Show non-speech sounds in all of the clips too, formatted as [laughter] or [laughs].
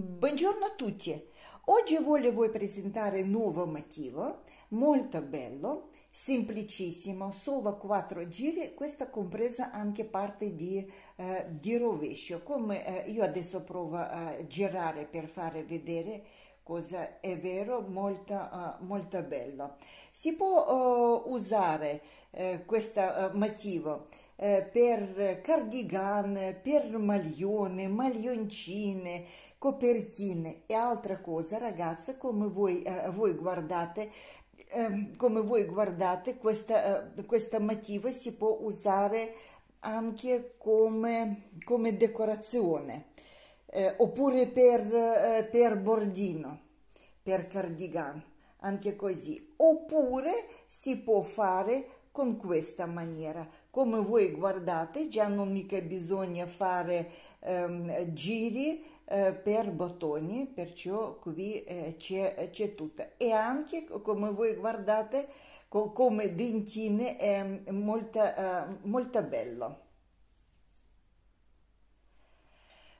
Buongiorno a tutti! Oggi voglio presentare un nuovo motivo, molto bello, semplicissimo, solo 4 giri, questa compresa anche parte di, eh, di rovescio. Come eh, io adesso provo a girare per fare vedere cosa è vero, molto, uh, molto bello. Si può uh, usare uh, questo motivo per cardigan, per maglione, maglioncine, copertine. E altra cosa, ragazze, come voi, eh, voi guardate, eh, come voi guardate questa, eh, questa motivo si può usare anche come, come decorazione eh, oppure per, eh, per bordino, per cardigan, anche così. Oppure si può fare con questa maniera. Come voi guardate, già non mica bisogna fare ehm, giri eh, per bottoni, perciò qui eh, c'è, c'è tutto. E anche, come voi guardate, co- come dentine è molta, eh, molto bello.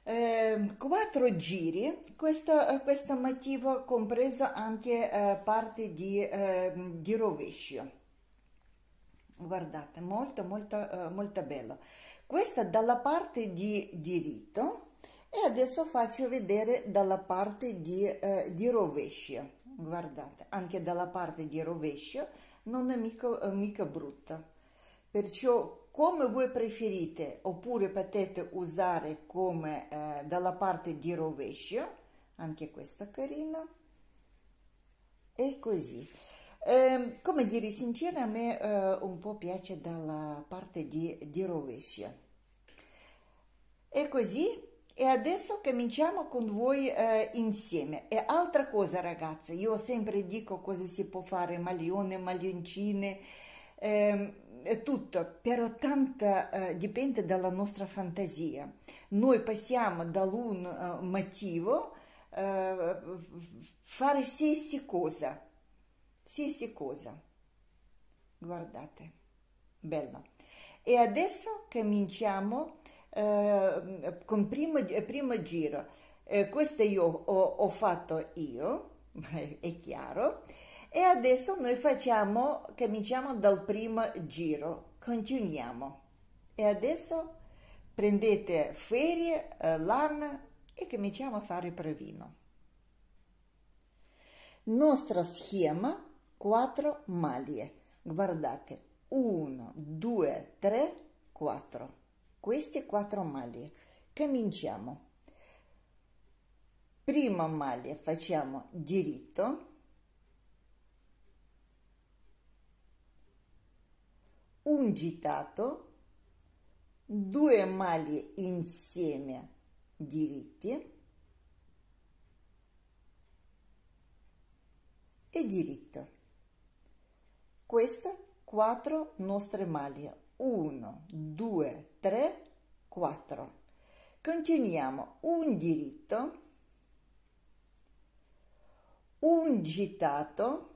Ehm, quattro giri, questo, questo, motivo compreso anche parte di, ehm, di rovescio guardate molto molto molto bello questa dalla parte di diritto e adesso faccio vedere dalla parte di, eh, di rovescio guardate anche dalla parte di rovescio non è mica, eh, mica brutta perciò come voi preferite oppure potete usare come eh, dalla parte di rovescio anche questa carina e così eh, come dire sincera a me eh, un po' piace dalla parte di, di rovescio e così e adesso cominciamo con voi eh, insieme. E altra cosa ragazzi, io sempre dico cosa si può fare, maglione, maglioncine, eh, tutto, però tanto eh, dipende dalla nostra fantasia. Noi possiamo da un eh, motivo eh, fare qualsiasi cosa, qualsiasi cosa. Guardate, bello. E adesso cominciamo Ehm, con primo, primo giro. Eh, questo io ho, ho fatto io, [laughs] è chiaro, e adesso noi facciamo, cominciamo dal primo giro, continuiamo. E adesso prendete ferie, eh, lana e cominciamo a fare provino. Nostro schema 4 maglie. Guardate, 1, 2, 3, 4 queste quattro maglie. Cominciamo. Prima maglia facciamo diritto, un gitato, due maglie insieme diritti e diritto. Queste quattro nostre maglie 1, 2, 3, 4. Continuiamo un diritto, un gitato,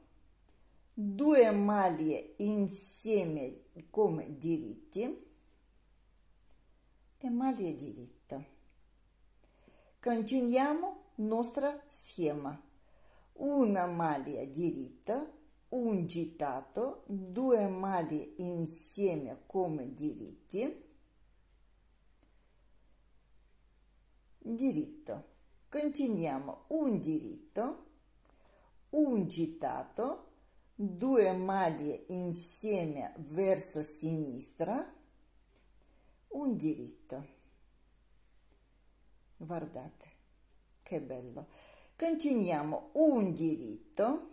due maglie insieme come diritti e maglie diritto. Continuiamo nostra schema. Una maglia diritta un gitato, due mani insieme come diritti, diritto. Continuiamo un diritto, un gitato, due maglie insieme verso sinistra, un diritto. Guardate, che bello. Continuiamo un diritto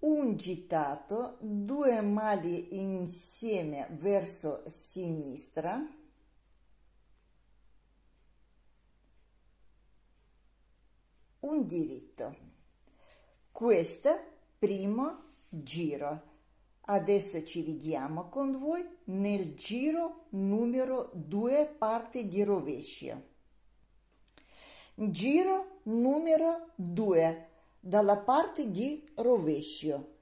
un gitato, due mali insieme verso sinistra, un diritto. Questo primo giro. Adesso ci vediamo con voi nel giro numero 2 parti di rovescio. Giro numero 2 dalla parte di rovescio.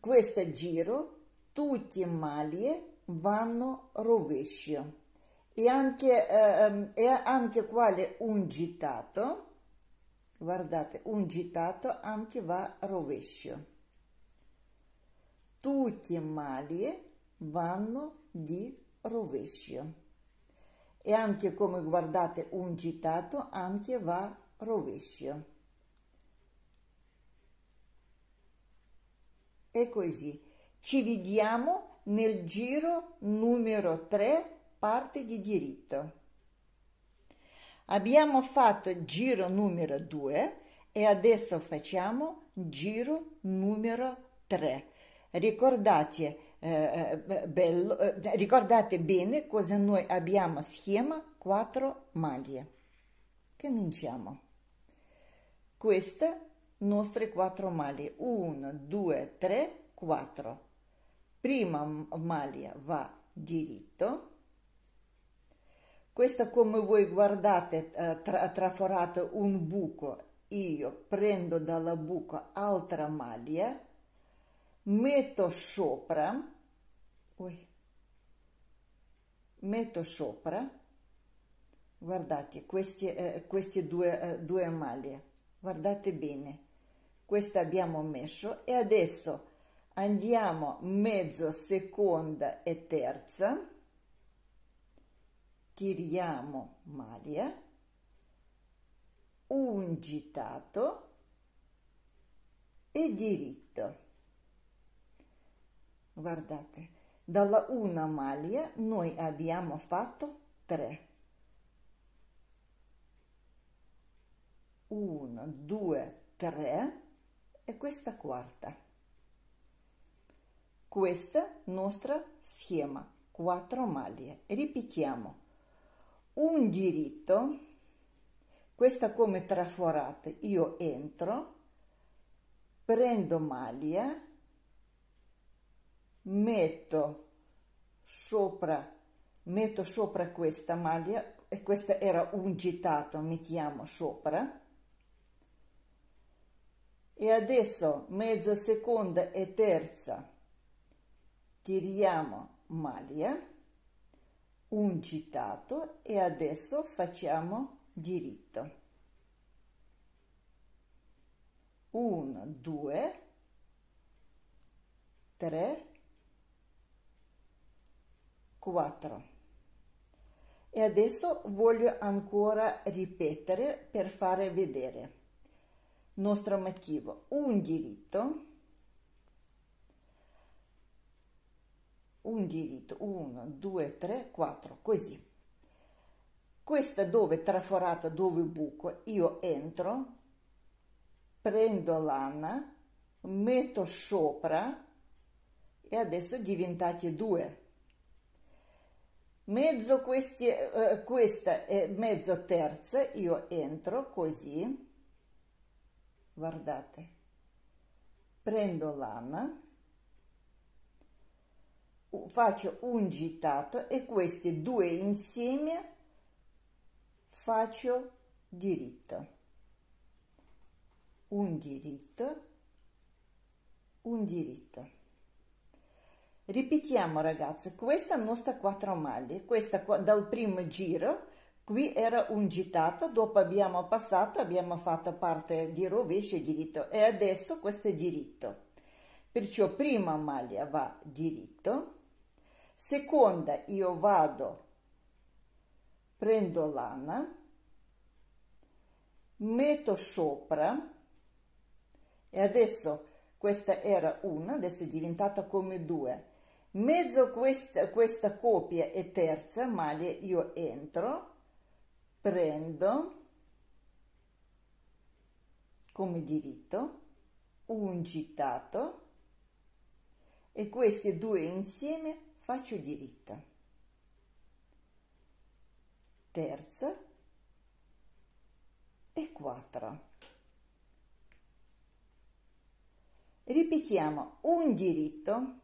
Questo giro tutti i maglie vanno rovescio e anche, eh, e anche quale un gitato, guardate, un gitato anche va rovescio. Tutti i maglie vanno di rovescio e anche come guardate un gitato anche va rovescio E così. Ci vediamo nel giro numero 3, parte di diritto. Abbiamo fatto giro numero 2 e adesso facciamo giro numero 3. Ricordate, eh, eh, bello, eh, ricordate bene cosa noi abbiamo schema 4 maglie. Cominciamo. Questa nostri quattro maglie 1 2 3 4 prima maglia va diritto questa come voi guardate eh, tra, traforate un buco io prendo dalla buca altra maglia metto sopra ui, metto sopra guardate queste, eh, queste due, eh, due maglie guardate bene questa abbiamo messo e adesso andiamo mezzo seconda e terza tiriamo maglia un gitato e diritto guardate dalla una maglia noi abbiamo fatto 3 1 2 3 è questa quarta. Questa nostra schema, quattro maglie. Ripetiamo. Un diritto, questa come traforata, io entro, prendo maglia, metto sopra, metto sopra questa maglia, e questa era un gitato, mettiamo sopra, e adesso mezza seconda e terza tiriamo maglia un gitato e adesso facciamo diritto 1 2 3 4 e adesso voglio ancora ripetere per fare vedere nostro motivo un diritto un diritto 1 2 3 4 così questa dove traforata dove buco io entro prendo lana metto sopra e adesso diventate due mezzo questi eh, questa è mezzo terza io entro così guardate prendo lana faccio un gittato e questi due insieme faccio diritto un diritto un diritto ripetiamo ragazze questa nostra quattro maglie questa dal primo giro Qui era ungitata, dopo abbiamo passato, abbiamo fatto parte di rovescio e diritto e adesso questo è diritto. Perciò prima maglia va diritto, seconda io vado, prendo lana, metto sopra e adesso questa era una, adesso è diventata come due. Mezzo questa, questa copia e terza maglia io entro prendo come diritto un gittato e questi due insieme faccio diritta terza e quattro ripetiamo un diritto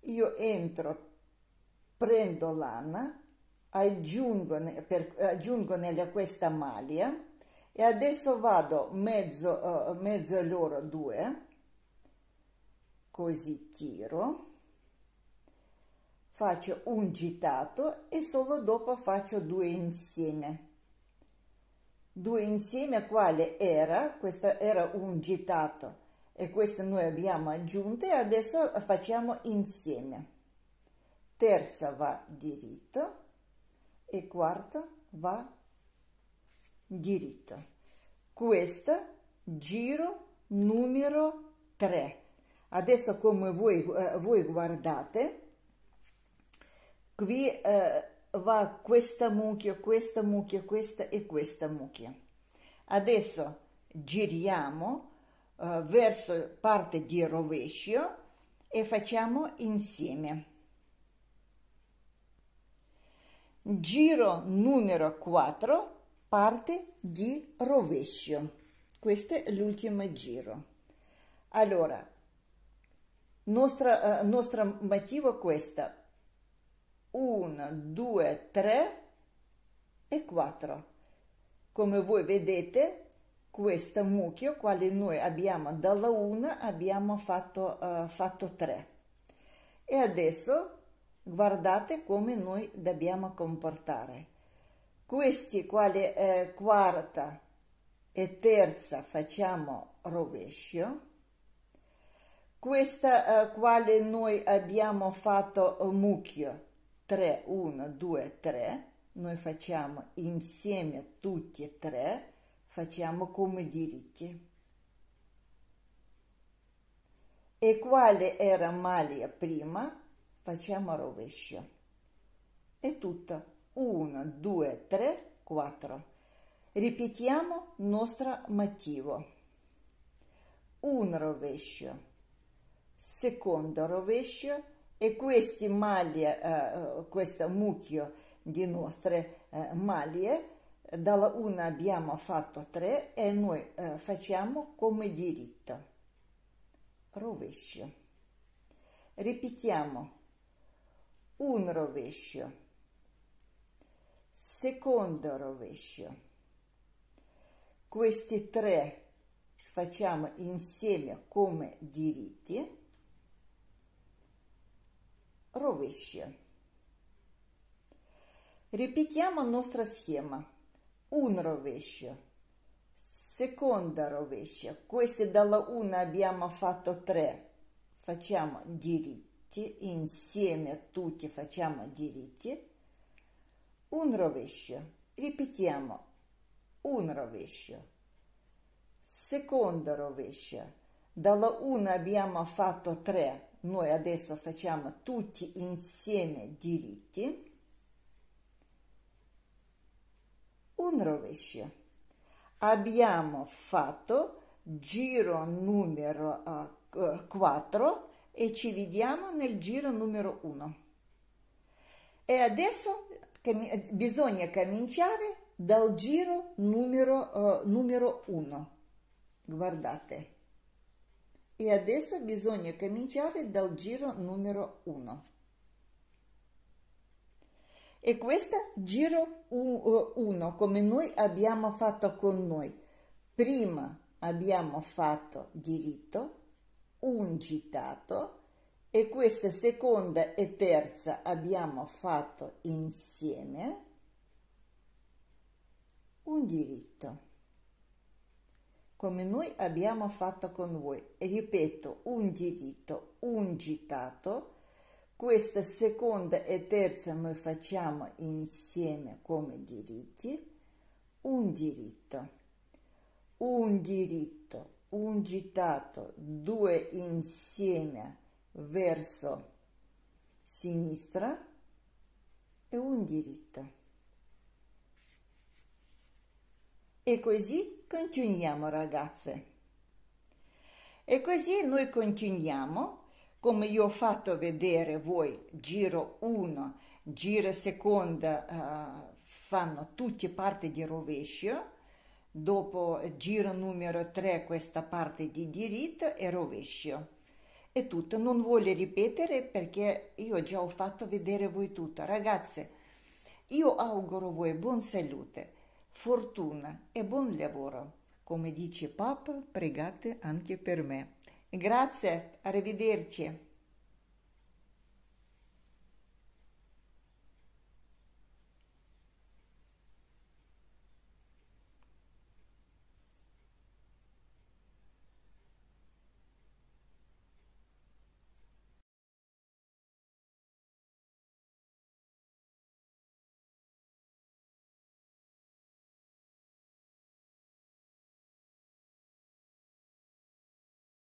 io entro prendo lana aggiungo, per, aggiungo nella questa maglia e adesso vado mezzo, uh, mezzo loro due così tiro faccio un gitato e solo dopo faccio due insieme due insieme quale era questo era un gitato e questo noi abbiamo aggiunto e adesso facciamo insieme terza va diritto e quarta va diritta. Questa giro numero 3. Adesso come voi, eh, voi guardate, qui eh, va questa mucchia, questa mucchia, questa e questa mucchia. Adesso giriamo eh, verso parte di rovescio e facciamo insieme. giro numero 4 parte di rovescio questo è l'ultimo giro allora nostra, eh, nostro motivo è questo 1 2 3 e 4 come voi vedete questo mucchio quale noi abbiamo dalla 1 abbiamo fatto, eh, fatto 3 e adesso Guardate come noi dobbiamo comportare. Questi quali eh, quarta e terza facciamo rovescio. Questa eh, quale noi abbiamo fatto mucchio 3, 1, 2, 3. Noi facciamo insieme tutti e tre, facciamo come diritti. E quale era maglia prima? facciamo a rovescio. È tutto. 1, 2, 3, 4. Ripetiamo il nostro motivo. Un rovescio, secondo rovescio e queste maglie, eh, questo mucchio di nostre eh, maglie, dalla una abbiamo fatto tre e noi eh, facciamo come diritto. Rovescio. Ripetiamo un rovescio, secondo rovescio. Questi tre facciamo insieme come diritti, rovescio. Ripetiamo la nostra schema. Un rovescio, seconda rovescia. Queste dalla una abbiamo fatto tre. Facciamo diritti diritti, insieme a tutti facciamo diritti, un rovescio, ripetiamo, un rovescio, secondo rovescio, dalla 1 abbiamo fatto 3, noi adesso facciamo tutti insieme diritti, un rovescio. Abbiamo fatto giro numero 4 e ci vediamo nel giro numero 1. E adesso bisogna cominciare dal giro numero 1. Eh, uh, Guardate. E adesso bisogna cominciare dal giro numero 1. E questo giro 1, eh, come noi abbiamo fatto con noi. Prima abbiamo fatto diritto, uncitato e questa seconda e terza abbiamo fatto insieme un diritto come noi abbiamo fatto con voi ripeto un diritto un gitato questa seconda e terza noi facciamo insieme come diritti un diritto un diritto un gittato, due insieme verso sinistra e un diritto. E così continuiamo ragazze. E così noi continuiamo, come io ho fatto vedere voi, giro 1, giro seconda, eh, fanno tutti parte di rovescio, dopo eh, giro numero 3 questa parte di diritto e rovescio è tutto non voglio ripetere perché io già ho fatto vedere voi tutto ragazze io auguro voi buon salute fortuna e buon lavoro come dice papa pregate anche per me grazie arrivederci